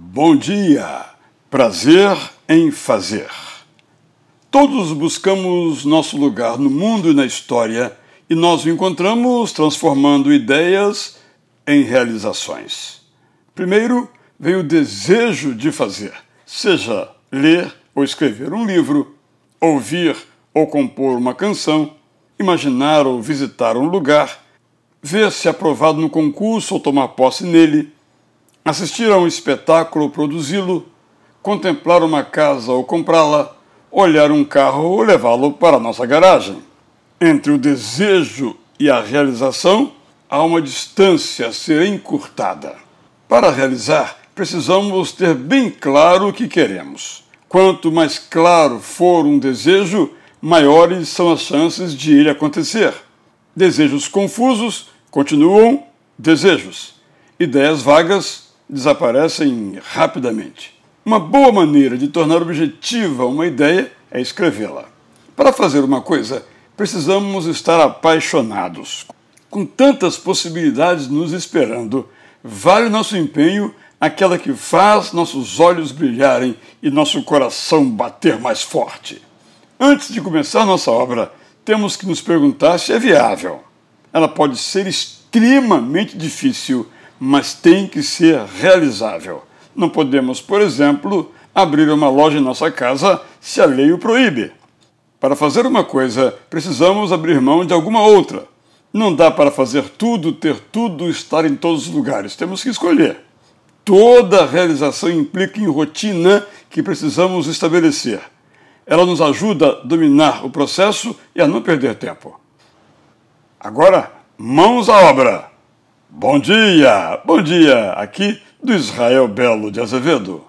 Bom dia! Prazer em fazer. Todos buscamos nosso lugar no mundo e na história e nós o encontramos transformando ideias em realizações. Primeiro vem o desejo de fazer, seja ler ou escrever um livro, ouvir ou compor uma canção, imaginar ou visitar um lugar, ver se é aprovado no concurso ou tomar posse nele assistir a um espetáculo ou produzi-lo, contemplar uma casa ou comprá-la, olhar um carro ou levá-lo para a nossa garagem. Entre o desejo e a realização, há uma distância a ser encurtada. Para realizar, precisamos ter bem claro o que queremos. Quanto mais claro for um desejo, maiores são as chances de ele acontecer. Desejos confusos continuam desejos. Ideias vagas desaparecem rapidamente. Uma boa maneira de tornar objetiva uma ideia é escrevê-la. Para fazer uma coisa, precisamos estar apaixonados. Com tantas possibilidades nos esperando, vale o nosso empenho aquela que faz nossos olhos brilharem e nosso coração bater mais forte. Antes de começar nossa obra, temos que nos perguntar se é viável. Ela pode ser extremamente difícil mas tem que ser realizável. Não podemos, por exemplo, abrir uma loja em nossa casa se a lei o proíbe. Para fazer uma coisa, precisamos abrir mão de alguma outra. Não dá para fazer tudo, ter tudo, estar em todos os lugares. Temos que escolher. Toda realização implica em rotina que precisamos estabelecer. Ela nos ajuda a dominar o processo e a não perder tempo. Agora, mãos à obra! Bom dia, bom dia, aqui do Israel Belo de Azevedo.